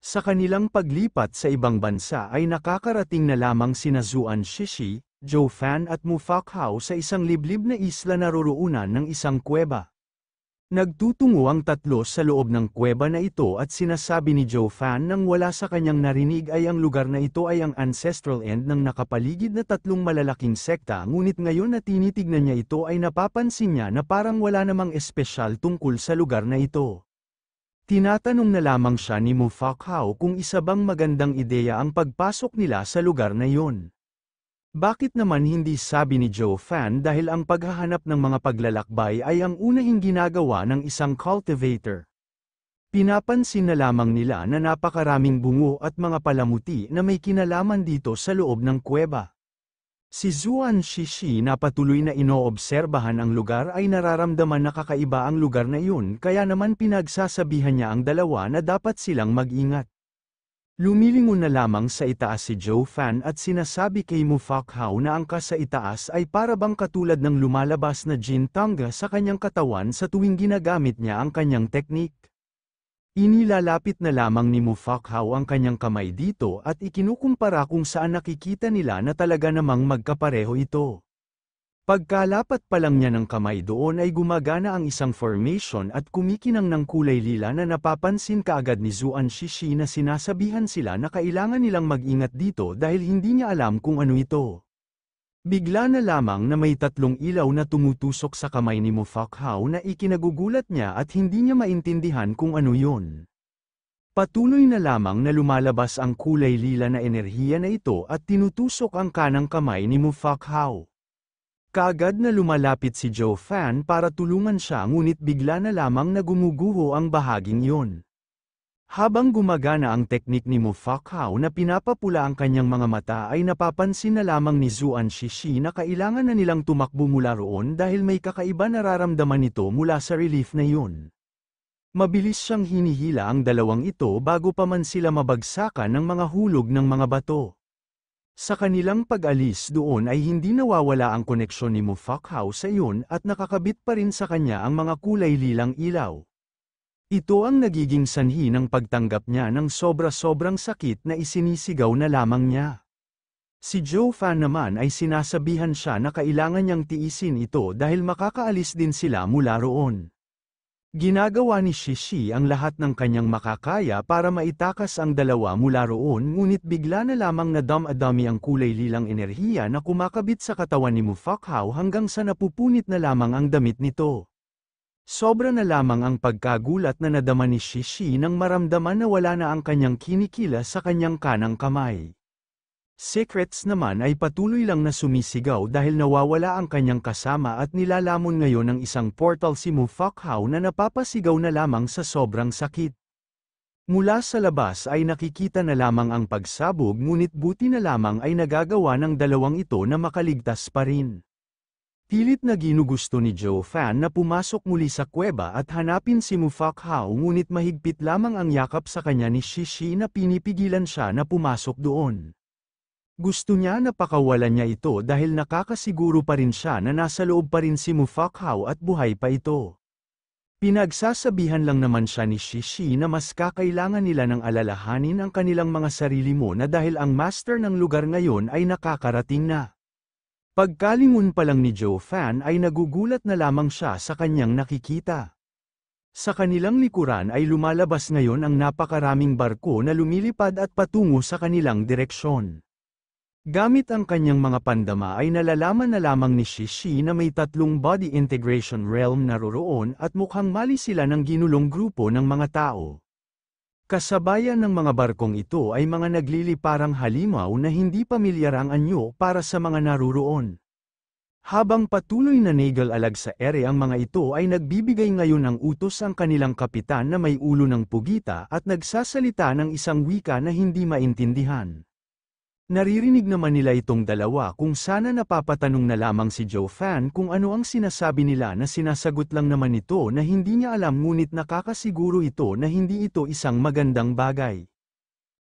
Sa kanilang paglipat sa ibang bansa ay nakakarating na lamang sina Zuan Shishi, Jofan at Mufakhao sa isang liblib na isla na roroonan ng isang kuweba. Nagtutungo ang tatlo sa loob ng kuweba na ito at sinasabi ni Jofan nang wala sa kanyang narinig ay ang lugar na ito ay ang ancestral end ng nakapaligid na tatlong malalaking sekta ngunit ngayon na tinitignan niya ito ay napapansin niya na parang wala namang espesyal tungkol sa lugar na ito. Tinatanong na lamang siya ni Mufakhao kung isa bang magandang ideya ang pagpasok nila sa lugar na yon. Bakit naman hindi sabi ni Joe Fan dahil ang paghahanap ng mga paglalakbay ay ang unahing ginagawa ng isang cultivator. Pinapansin na lamang nila na napakaraming bungo at mga palamuti na may kinalaman dito sa loob ng kuweba. Si Zuan Shishi na patuloy na inoobserbahan ang lugar ay nararamdaman na kakaiba ang lugar na iyon kaya naman pinagsasabihan niya ang dalawa na dapat silang mag-ingat. Lumilingon na lamang sa itaas si Joe Fan at sinasabi kay Mufakhao na ang sa itaas ay parabang katulad ng lumalabas na jin tanga sa kanyang katawan sa tuwing ginagamit niya ang kanyang technique. Inilalapit na lamang ni Mufakhaw ang kanyang kamay dito at ikinukumpara kung saan nakikita nila na talaga namang magkapareho ito. Pagkalapat pa lang niya ng kamay doon ay gumagana ang isang formation at kumikinang ng kulay lila na napapansin kaagad ni Zuan Shishi na sinasabihan sila na kailangan nilang mag-ingat dito dahil hindi niya alam kung ano ito. Bigla na lamang na may tatlong ilaw na tumutusok sa kamay ni Mofakhao na ikinagugulat niya at hindi niya maintindihan kung ano yon. Patuloy na lamang na lumalabas ang kulay lila na enerhiya na ito at tinutusok ang kanang kamay ni Mofakhao. Kaagad na lumalapit si Joe Fan para tulungan siya ngunit bigla na lamang na gumuguho ang bahaging yun. Habang gumagana ang teknik ni Mufakao na pinapapula ang kanyang mga mata ay napapansin na lamang ni Zuan Shishi na kailangan na nilang tumakbo mula roon dahil may kakaiba nararamdaman nito mula sa relief na yun. Mabilis siyang hinihila ang dalawang ito bago pa man sila mabagsakan ng mga hulog ng mga bato. Sa kanilang pag-alis doon ay hindi nawawala ang koneksyon ni Mufakao sa iyon at nakakabit pa rin sa kanya ang mga kulay lilang ilaw. Ito ang nagiging sanhi ng pagtanggap niya ng sobra-sobrang sakit na isinisigaw na lamang niya. Si Joe Fan naman ay sinasabihan siya na kailangan niyang tiisin ito dahil makakaalis din sila mula roon. Ginagawa ni Shishi ang lahat ng kanyang makakaya para maitakas ang dalawa mula roon ngunit bigla na lamang nadam-adami ang kulay lilang enerhiya na kumakabit sa katawan ni Mufakhao hanggang sa napupunit na lamang ang damit nito. Sobra na lamang ang pagkagulat na nadama ni Shishi nang maramdaman na wala na ang kanyang kinikila sa kanyang kanang kamay. Secrets naman ay patuloy lang na sumisigaw dahil nawawala ang kanyang kasama at nilalamon ngayon ng isang portal si Mufakhao na napapasigaw na lamang sa sobrang sakit. Mula sa labas ay nakikita na lamang ang pagsabog ngunit buti na lamang ay nagagawa ng dalawang ito na makaligtas pa rin. Pilit na ginugusto ni Joe Fan na pumasok muli sa kuweba at hanapin si Mufak Hao ngunit mahigpit lamang ang yakap sa kanya ni Shishi na pinipigilan siya na pumasok doon. Gusto niya na pakawalan niya ito dahil nakakasiguro pa rin siya na nasa loob pa rin si Mufak Hao at buhay pa ito. Pinagsasabihan lang naman siya ni Shishi na mas kakailangan nila ng alalahanin ang kanilang mga sarili mo na dahil ang master ng lugar ngayon ay nakakarating na. Pagkalingon pa lang ni Joe Fan ay nagugulat na lamang siya sa kanyang nakikita. Sa kanilang likuran ay lumalabas ngayon ang napakaraming barko na lumilipad at patungo sa kanilang direksyon. Gamit ang kanyang mga pandama ay nalalaman na lamang ni Shishi na may tatlong body integration realm naroroon at mukhang mali sila ng ginulong grupo ng mga tao. Kasabayan ng mga barkong ito ay mga nagliliparang halimaw na hindi pamilyar ang anyo para sa mga naruroon. Habang patuloy na nagal-alag sa ere ang mga ito ay nagbibigay ngayon ng utos ang kanilang kapitan na may ulo ng pugita at nagsasalita ng isang wika na hindi maintindihan. Naririnig naman nila itong dalawa kung sana napapatanong na lamang si Joe Fan kung ano ang sinasabi nila na sinasagot lang naman ito na hindi niya alam ngunit nakakasiguro ito na hindi ito isang magandang bagay.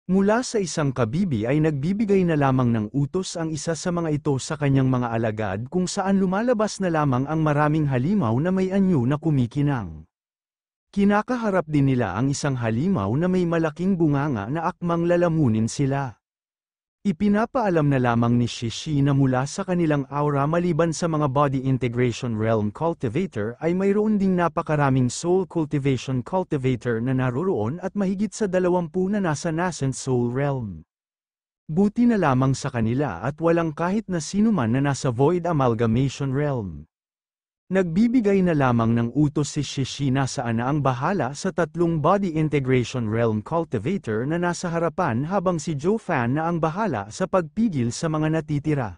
Mula sa isang kabibi ay nagbibigay na lamang ng utos ang isa sa mga ito sa kanyang mga alagad kung saan lumalabas na lamang ang maraming halimaw na may anyo na kumikinang. Kinakaharap din nila ang isang halimaw na may malaking bunganga na akmang lalamunin sila. Ipinapaalam na lamang ni Shishi na mula sa kanilang aura maliban sa mga body integration realm cultivator ay mayroon ding napakaraming soul cultivation cultivator na naroroon at mahigit sa dalawampu na nasa nascent soul realm. Buti na lamang sa kanila at walang kahit na sinuman na nasa void amalgamation realm. Nagbibigay na lamang ng utos si Shishina sa ang bahala sa tatlong body integration realm cultivator na nasa harapan habang si Joe Fan na ang bahala sa pagpigil sa mga natitira.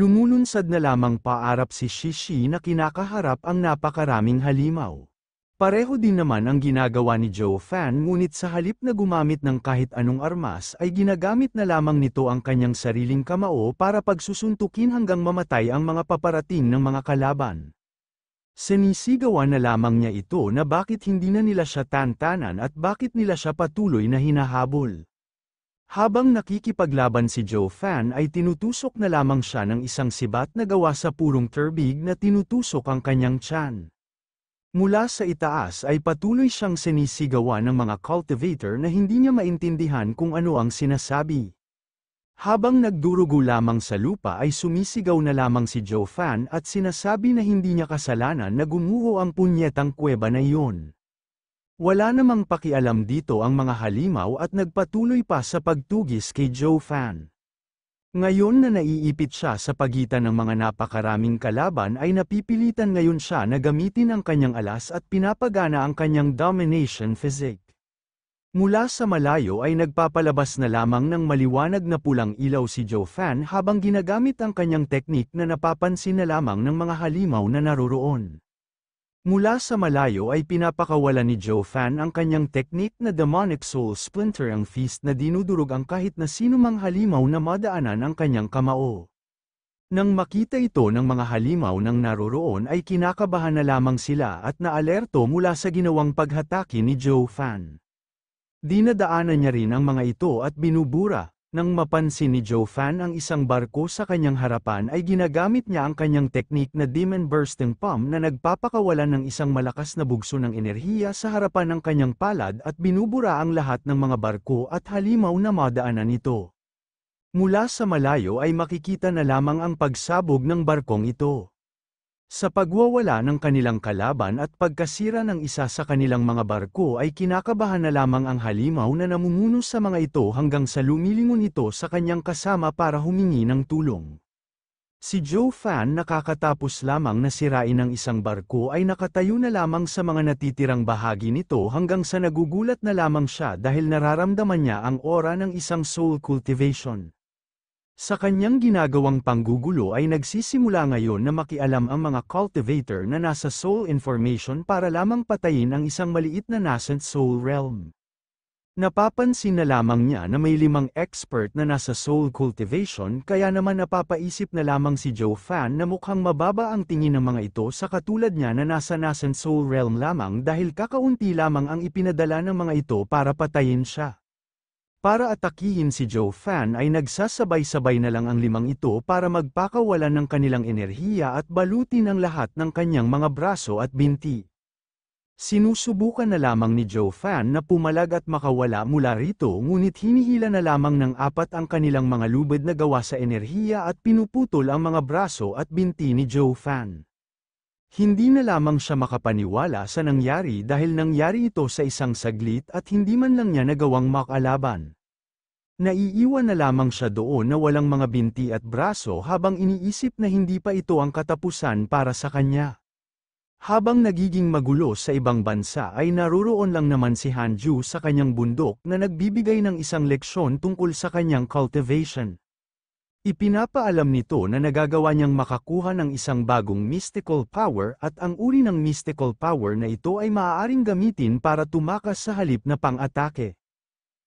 Lumulunsad na lamang paarap si Shishi na kinakaharap ang napakaraming halimaw. Pareho din naman ang ginagawa ni Joe Fan ngunit sa halip na gumamit ng kahit anong armas ay ginagamit na lamang nito ang kanyang sariling kamao para pagsusuntukin hanggang mamatay ang mga paparating ng mga kalaban. Sinisigawan na lamang niya ito na bakit hindi na nila siya tantanan at bakit nila siya patuloy na hinahabol. Habang nakikipaglaban si Joe Fan ay tinutusok na lamang siya ng isang sibat na gawa sa purong turbig na tinutusok ang kanyang tiyan. Mula sa itaas ay patuloy siyang sinisigawan ng mga cultivator na hindi niya maintindihan kung ano ang sinasabi. Habang nagdurugo lamang sa lupa ay sumisigaw na lamang si Joe Fan at sinasabi na hindi niya kasalanan na gumuho ang punyetang kuweba na iyon. Wala namang pakialam dito ang mga halimaw at nagpatuloy pa sa pagtugis kay Joe Fan. Ngayon na naiipit siya sa pagitan ng mga napakaraming kalaban ay napipilitan ngayon siya na gamitin ang kanyang alas at pinapagana ang kanyang domination physique. Mula sa malayo ay nagpapalabas na lamang ng maliwanag na pulang ilaw si Joe Fan habang ginagamit ang kanyang teknik na napapansin na lamang ng mga halimaw na naroroon. Mula sa malayo ay pinapakawala ni Joe Fan ang kanyang teknik na Demonic Soul Splinter ang feast na dinudurog ang kahit na sinumang halimaw na madaanan ang kanyang kamao. Nang makita ito ng mga halimaw nang naroroon ay kinakabahan na lamang sila at naalerto mula sa ginawang paghataki ni Joe Fan. Dinadaanan niya rin ang mga ito at binubura. Nang mapansin ni Joe Fan ang isang barko sa kanyang harapan ay ginagamit niya ang kanyang teknik na demon bursting pump na nagpapakawalan ng isang malakas na bugso ng enerhiya sa harapan ng kanyang palad at binubura ang lahat ng mga barko at halimaw na madaanan ito. Mula sa malayo ay makikita na lamang ang pagsabog ng barkong ito. Sa pagwawala ng kanilang kalaban at pagkasira ng isa sa kanilang mga barko ay kinakabahan na lamang ang halimaw na namumuno sa mga ito hanggang sa lumilingon ito sa kanyang kasama para humingi ng tulong. Si Joe Fan nakakatapos lamang na sirain ng isang barko ay nakatayo na lamang sa mga natitirang bahagi nito hanggang sa nagugulat na lamang siya dahil nararamdaman niya ang aura ng isang soul cultivation. Sa kanyang ginagawang panggugulo ay nagsisimula ngayon na makialam ang mga cultivator na nasa soul information para lamang patayin ang isang maliit na nascent soul realm. Napapansin na lamang niya na may limang expert na nasa soul cultivation kaya naman napapaisip na lamang si Joe Fan na mukhang mababa ang tingin ng mga ito sa katulad niya na nasa nascent soul realm lamang dahil kakaunti lamang ang ipinadala ng mga ito para patayin siya. Para atakihin si Joe Fan ay nagsasabay-sabay na lang ang limang ito para magpakawala ng kanilang enerhiya at balutin ang lahat ng kanyang mga braso at binti. Sinusubukan na lamang ni Joe Fan na pumalag at makawala mula rito ngunit hinihila na lamang ng apat ang kanilang mga lubid na gawa sa enerhiya at pinuputol ang mga braso at binti ni Joe Fan. Hindi na lamang siya makapaniwala sa nangyari dahil nangyari ito sa isang saglit at hindi man lang niya nagawang makalaban. Naiiwan na lamang siya doon na walang mga binti at braso habang iniisip na hindi pa ito ang katapusan para sa kanya. Habang nagiging magulo sa ibang bansa ay naroroon lang naman si Hanju sa kanyang bundok na nagbibigay ng isang leksyon tungkol sa kanyang cultivation. Ipinapaalam nito na nagagawa niyang makakuha ng isang bagong mystical power at ang uri ng mystical power na ito ay maaaring gamitin para tumakas sa halip na pang-atake.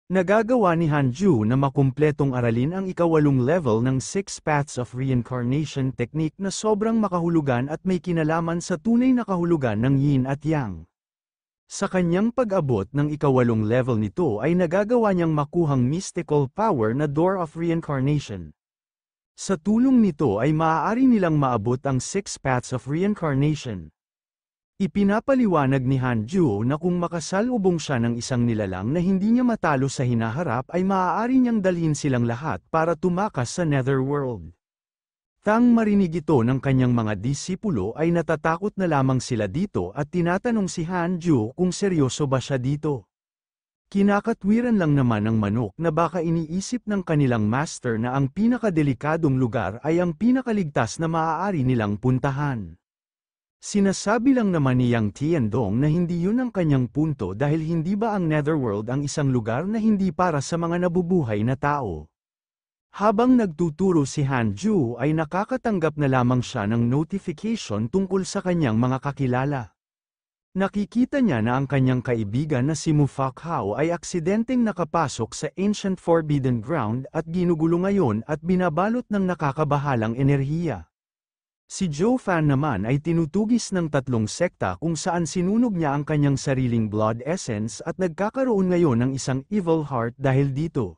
Nagagawa ni Hanju na makumpletong aralin ang ikawalong level ng Six Paths of Reincarnation technique na sobrang makahulugan at may kinalaman sa tunay na kahulugan ng yin at yang. Sa kanyang pag-abot ng ikawalong level nito ay nagagawa niyang makuhang mystical power na Door of Reincarnation. Sa tulong nito ay maaari nilang maabot ang six paths of reincarnation. Ipinapaliwanag ni Han Juo na kung makasalubong siya ng isang nilalang na hindi niya matalo sa hinaharap ay maaari niyang dalhin silang lahat para tumakas sa netherworld. Tang marinig ito ng kanyang mga disipulo ay natatakot na lamang sila dito at tinatanong si Han Juo kung seryoso ba siya dito. Kinakatwiran lang naman ng manok na baka iniisip ng kanilang master na ang pinakadelikadong lugar ay ang pinakaligtas na maaari nilang puntahan. Sinasabi lang naman ni Yang Tiandong na hindi yun ang kanyang punto dahil hindi ba ang Netherworld ang isang lugar na hindi para sa mga nabubuhay na tao. Habang nagtuturo si Han Ju ay nakakatanggap na lamang siya ng notification tungkol sa kanyang mga kakilala. Nakikita niya na ang kanyang kaibigan na si Mufakhao ay aksidenteng nakapasok sa Ancient Forbidden Ground at ginugulo ngayon at binabalot ng nakakabahalang enerhiya. Si Joe Fan naman ay tinutugis ng tatlong sekta kung saan sinunog niya ang kanyang sariling blood essence at nagkakaroon ngayon ng isang evil heart dahil dito.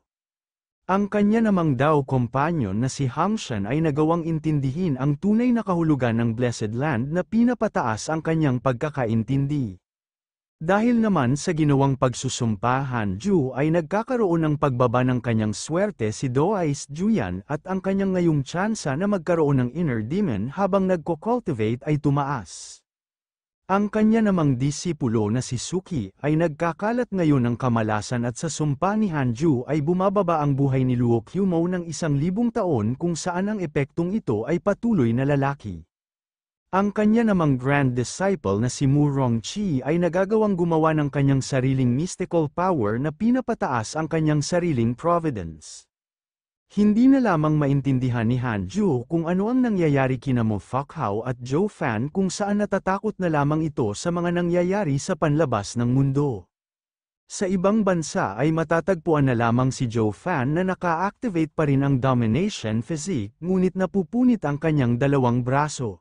Ang kanya namang daw kompanyon na si Hamshan ay nagawang intindihin ang tunay na kahulugan ng Blessed Land na pinapataas ang kanyang pagkakaintindi. Dahil naman sa ginawang pagsusumpahan, Ju ay nagkakaroon ng pagbaba ng kanyang swerte si Doais Juyan at ang kanyang ngayong tsansa na magkaroon ng inner demon habang nagko-cultivate ay tumaas. Ang kanya namang disipulo na si Suki ay nagkakalat ngayon ng kamalasan at sa sumpa ni Hanju ay bumababa ang buhay ni Luo Kyumo ng isang libong taon kung saan ang epektong ito ay patuloy na lalaki. Ang kanya namang Grand Disciple na si Murong Chi ay nagagawang gumawa ng kanyang sariling mystical power na pinapataas ang kanyang sariling providence. Hindi na lamang maintindihan ni Han Ju kung ano ang nangyayari kina Mo Fakhao at Joe Fan kung saan natatakot na lamang ito sa mga nangyayari sa panlabas ng mundo. Sa ibang bansa ay matatagpuan na lamang si Joe Fan na naka-activate pa rin ang domination physique ngunit napupunit ang kanyang dalawang braso.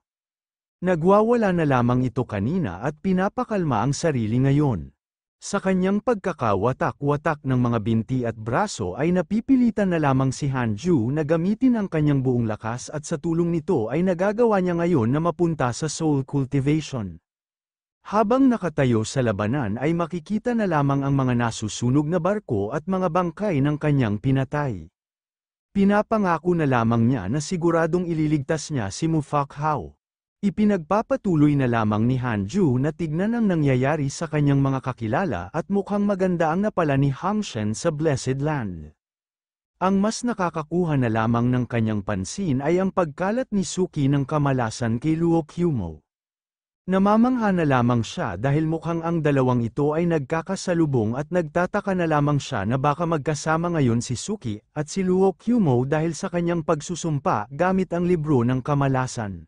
Nagwawala na lamang ito kanina at pinapakalma ang sarili ngayon. Sa kanyang pagkakawatak-watak ng mga binti at braso ay napipilitan na lamang si Hanju na gamitin ang kanyang buong lakas at sa tulong nito ay nagagawa niya ngayon na mapunta sa soul cultivation. Habang nakatayo sa labanan ay makikita na lamang ang mga nasusunog na barko at mga bangkay ng kanyang pinatay. Pinapangako na lamang niya na siguradong ililigtas niya si Mufak Hao. Ipinagpapatuloy na lamang ni Han Ju na tignan ang nangyayari sa kanyang mga kakilala at mukhang maganda ang napala ni Shen sa Blessed Land. Ang mas nakakakuha na lamang ng kanyang pansin ay ang pagkalat ni Suki ng kamalasan kay Luo Kyumo. Namamangha na lamang siya dahil mukhang ang dalawang ito ay nagkakasalubong at nagtataka na lamang siya na baka magkasama ngayon si Suki at si Luo Kyumo dahil sa kanyang pagsusumpa gamit ang libro ng kamalasan.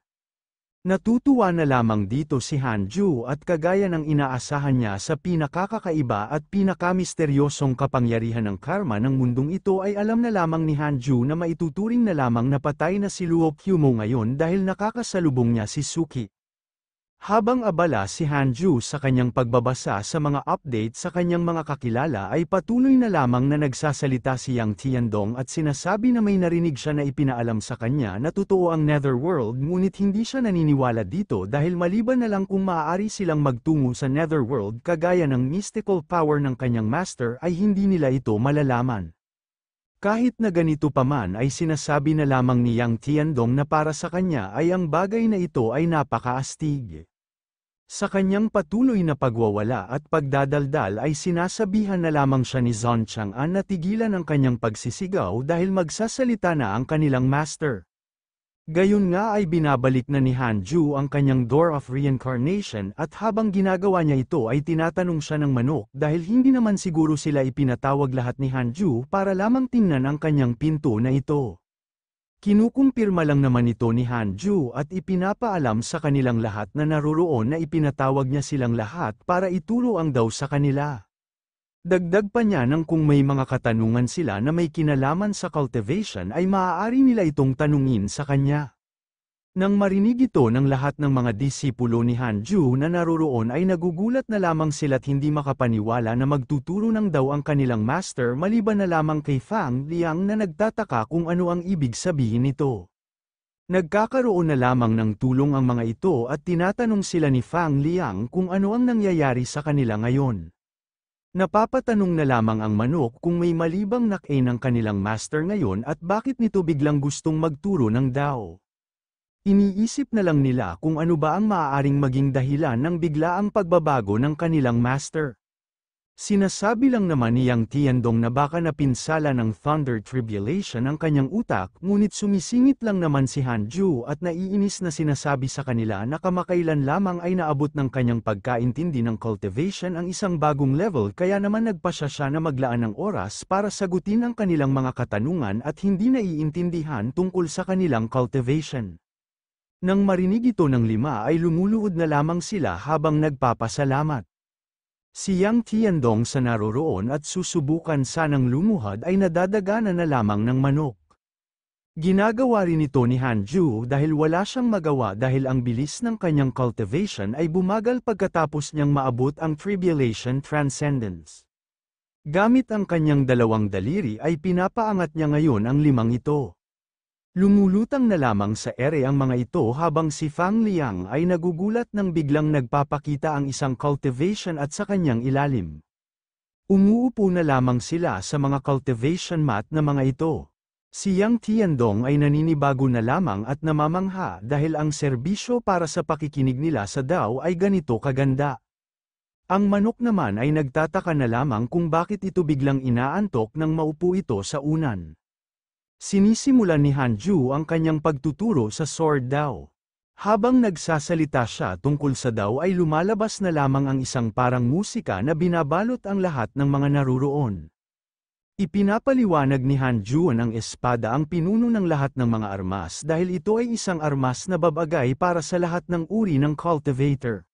Natutuwa na lamang dito si Hanju at kagaya ng inaasahan niya sa pinakakakaiba at pinakamisteryosong kapangyarihan ng karma ng mundong ito ay alam na lamang ni Hanju na maituturing na lamang na patay na si Luo Kyumo ngayon dahil nakakasalubong niya si Suki. Habang abala si Hanju sa kanyang pagbabasa sa mga update sa kanyang mga kakilala ay patuloy na lamang na nagsasalita si Yang Tiandong at sinasabi na may narinig siya na ipinaalam sa kanya na totoo ang Netherworld ngunit hindi siya naniniwala dito dahil maliban na lang kung maaari silang magtungo sa Netherworld kagaya ng mystical power ng kanyang master ay hindi nila ito malalaman. Kahit na ganito pa man ay sinasabi na lamang ni Yang Tiandong na para sa kanya ay ang bagay na ito ay napakaastig. Sa kanyang patuloy na pagwawala at pagdadaldal ay sinasabihan na lamang siya ni Zon Chang'an na tigilan ang kanyang pagsisigaw dahil magsasalita na ang kanilang master. Gayun nga ay binabalik na ni Han Ju ang kanyang Door of Reincarnation at habang ginagawa niya ito ay tinatanong siya ng manok dahil hindi naman siguro sila ipinatawag lahat ni Han Ju para lamang tingnan ang kanyang pinto na ito. Kinukumpirma lang naman ito ni Hanju at ipinapaalam sa kanilang lahat na naroroon na ipinatawag niya silang lahat para ituro ang daw sa kanila. Dagdag pa niya nang kung may mga katanungan sila na may kinalaman sa cultivation ay maaari nila itong tanungin sa kanya. Nang marinig ito ng lahat ng mga disipulo ni Hanju na naroroon ay nagugulat na lamang sila't hindi makapaniwala na magtuturo ng daw ang kanilang master maliban na lamang kay Fang Liang na nagtataka kung ano ang ibig sabihin nito. Nagkakaroon na lamang ng tulong ang mga ito at tinatanong sila ni Fang Liang kung ano ang nangyayari sa kanila ngayon. Napapatanong na lamang ang manok kung may malibang nakain ng kanilang master ngayon at bakit nito biglang gustong magturo ng Dao. Iniisip na lang nila kung ano ba ang maaaring maging dahilan ng biglaang pagbabago ng kanilang master. Sinasabi lang naman ni Yang Tiandong na baka napinsala ng Thunder Tribulation ang kanyang utak ngunit sumisingit lang naman si Han Ju at naiinis na sinasabi sa kanila na kamakailan lamang ay naabot ng kanyang pagkaintindi ng cultivation ang isang bagong level kaya naman nagpasya siya na maglaan ng oras para sagutin ang kanilang mga katanungan at hindi naiintindihan tungkol sa kanilang cultivation. Nang marinig ito ng lima ay lumuluod na lamang sila habang nagpapasalamat. Si Yang Tiandong sa naroroon at susubukan sanang lumuhad ay nadadaganan na lamang ng manok. Ginagawa rin ito ni Han Ju dahil wala siyang magawa dahil ang bilis ng kanyang cultivation ay bumagal pagkatapos niyang maabot ang tribulation transcendence. Gamit ang kanyang dalawang daliri ay pinapaangat niya ngayon ang limang ito. Lumulutang na lamang sa ere ang mga ito habang si Fang Liang ay nagugulat nang biglang nagpapakita ang isang cultivation at sa kanyang ilalim. Umuupo na lamang sila sa mga cultivation mat na mga ito. Si Yang Tiandong ay naninibago na lamang at namamangha dahil ang serbisyo para sa pakikinig nila sa Dao ay ganito kaganda. Ang manok naman ay nagtataka na lamang kung bakit ito biglang inaantok nang maupo ito sa unan. Sinisimulan ni Hanju ang kanyang pagtuturo sa sword Dao. Habang nagsasalita siya tungkol sa Dao ay lumalabas na lamang ang isang parang musika na binabalot ang lahat ng mga naruroon. Ipinapaliwanag ni Hanju ang espada ang pinuno ng lahat ng mga armas dahil ito ay isang armas na babagay para sa lahat ng uri ng cultivator.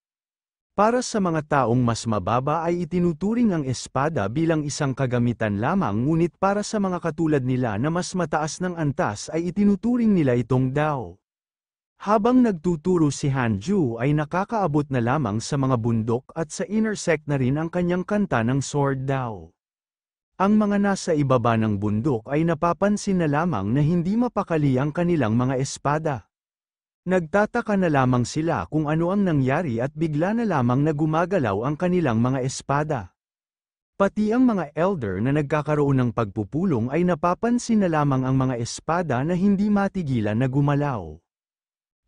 Para sa mga taong mas mababa ay itinuturing ang espada bilang isang kagamitan lamang ngunit para sa mga katulad nila na mas mataas ng antas ay itinuturing nila itong dao. Habang nagtuturo si Hanju ay nakakaabot na lamang sa mga bundok at sa intersect na rin ang kanyang kanta ng sword dao. Ang mga nasa ibaba ng bundok ay napapansin na lamang na hindi mapakali ang kanilang mga espada. Nagtataka na lamang sila kung ano ang nangyari at bigla na lamang na gumagalaw ang kanilang mga espada. Pati ang mga elder na nagkakaroon ng pagpupulong ay napapansin na lamang ang mga espada na hindi matigilan na gumalaw.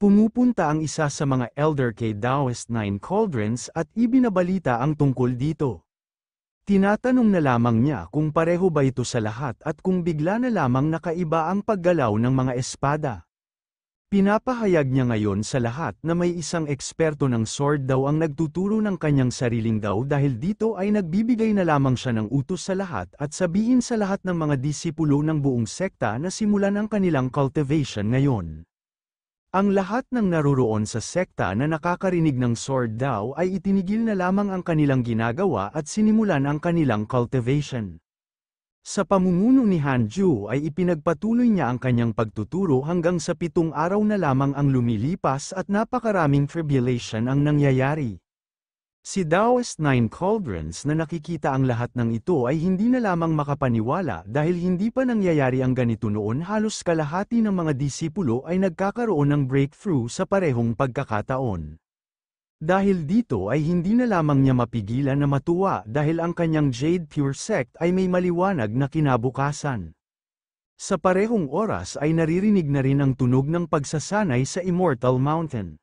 Pumupunta ang isa sa mga elder kay Taoist Nine Cauldrons at ibinabalita ang tungkol dito. Tinatanong na lamang niya kung pareho ba ito sa lahat at kung bigla na lamang nakaiba ang paggalaw ng mga espada. Pinapahayag niya ngayon sa lahat na may isang eksperto ng sword daw ang nagtuturo ng kanyang sariling daw dahil dito ay nagbibigay na lamang siya ng utos sa lahat at sabihin sa lahat ng mga disipulo ng buong sekta na simulan ang kanilang cultivation ngayon. Ang lahat ng naruroon sa sekta na nakakarinig ng sword daw ay itinigil na lamang ang kanilang ginagawa at sinimulan ang kanilang cultivation. Sa pamumuno ni Han Ju ay ipinagpatuloy niya ang kanyang pagtuturo hanggang sa pitong araw na lamang ang lumilipas at napakaraming tribulation ang nangyayari. Si Taoist Nine Cauldrons na nakikita ang lahat ng ito ay hindi na lamang makapaniwala dahil hindi pa nangyayari ang ganito noon halos kalahati ng mga disipulo ay nagkakaroon ng breakthrough sa parehong pagkakataon. Dahil dito ay hindi na lamang niya mapigilan na matuwa dahil ang kanyang Jade Pure Sect ay may maliwanag na kinabukasan. Sa parehong oras ay naririnig na rin ang tunog ng pagsasanay sa Immortal Mountain.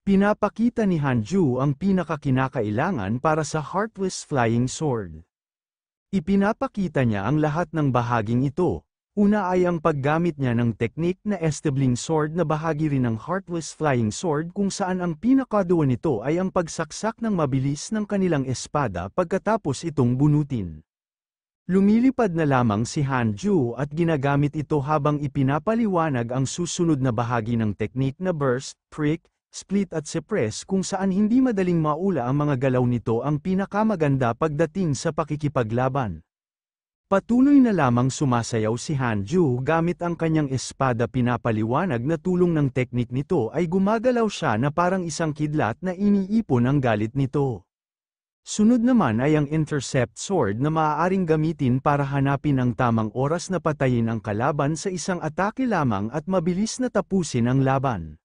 Pinapakita ni Hanju ang pinakakinakailangan para sa Heartless Flying Sword. Ipinapakita niya ang lahat ng bahaging ito, Una ay ang paggamit niya ng teknik na establing sword na bahagi rin ng Heartless Flying Sword kung saan ang pinakaduwa nito ay ang pagsaksak ng mabilis ng kanilang espada pagkatapos itong bunutin. Lumilipad na lamang si Han Ju at ginagamit ito habang ipinapaliwanag ang susunod na bahagi ng teknik na burst, prick, split at suppress kung saan hindi madaling maula ang mga galaw nito ang pinakamaganda pagdating sa pakikipaglaban. Patuloy na lamang sumasayaw si Hanju gamit ang kanyang espada pinapaliwanag na tulong ng teknik nito ay gumagalaw siya na parang isang kidlat na iniipon ang galit nito. Sunod naman ay ang intercept sword na maaaring gamitin para hanapin ang tamang oras na patayin ang kalaban sa isang atake lamang at mabilis na tapusin ang laban.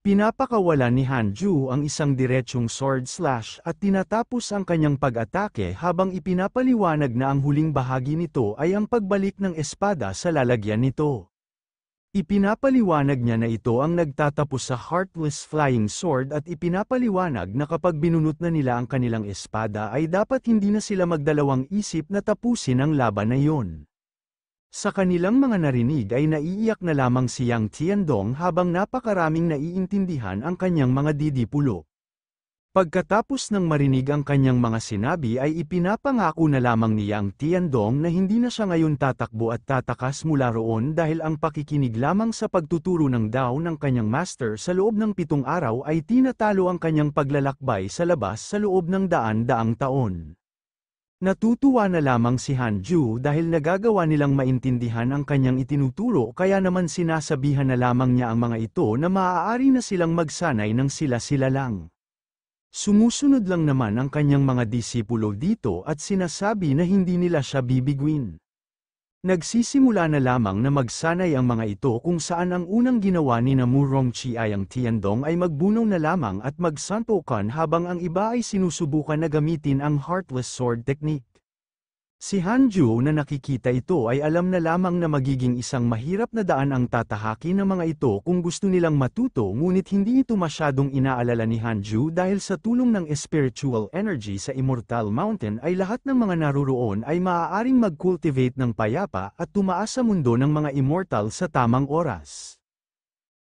Pinapakawala ni Hanju ang isang diretsyong sword slash at tinatapos ang kanyang pag-atake habang ipinapaliwanag na ang huling bahagi nito ay ang pagbalik ng espada sa lalagyan nito. Ipinapaliwanag niya na ito ang nagtatapos sa Heartless Flying Sword at ipinapaliwanag na kapag binunot na nila ang kanilang espada ay dapat hindi na sila magdalawang isip na tapusin ang laban na iyon. Sa kanilang mga narinig ay naiiyak na lamang si Yang Tiandong habang napakaraming naiintindihan ang kanyang mga didipulo. Pagkatapos ng marinig ang kanyang mga sinabi ay ipinapangako na lamang ni Yang Tiandong na hindi na siya ngayon tatakbo at tatakas mula roon dahil ang pakikinig lamang sa pagtuturo ng Dao ng kanyang master sa loob ng pitong araw ay tinatalo ang kanyang paglalakbay sa labas sa loob ng daan-daang taon. Natutuwa na lamang si Han Ju dahil nagagawa nilang maintindihan ang kanyang itinuturo kaya naman sinasabihan na lamang niya ang mga ito na maaari na silang magsanay ng sila-sila lang. Sumusunod lang naman ang kanyang mga disipulo dito at sinasabi na hindi nila siya bibiguin. Nagsisimula na lamang na magsanay ang mga ito kung saan ang unang ginawa ni na Murongchi ay ang Tiandong ay magbunaw na lamang at magsantokan habang ang iba ay sinusubukan na gamitin ang Heartless Sword Technique. Si Hanju na nakikita ito ay alam na lamang na magiging isang mahirap na daan ang tatahaki ng mga ito kung gusto nilang matuto ngunit hindi ito masyadong inaalala ni Hanju dahil sa tulong ng spiritual energy sa Immortal Mountain ay lahat ng mga naruroon ay maaaring mag-cultivate ng payapa at tumaas sa mundo ng mga immortal sa tamang oras.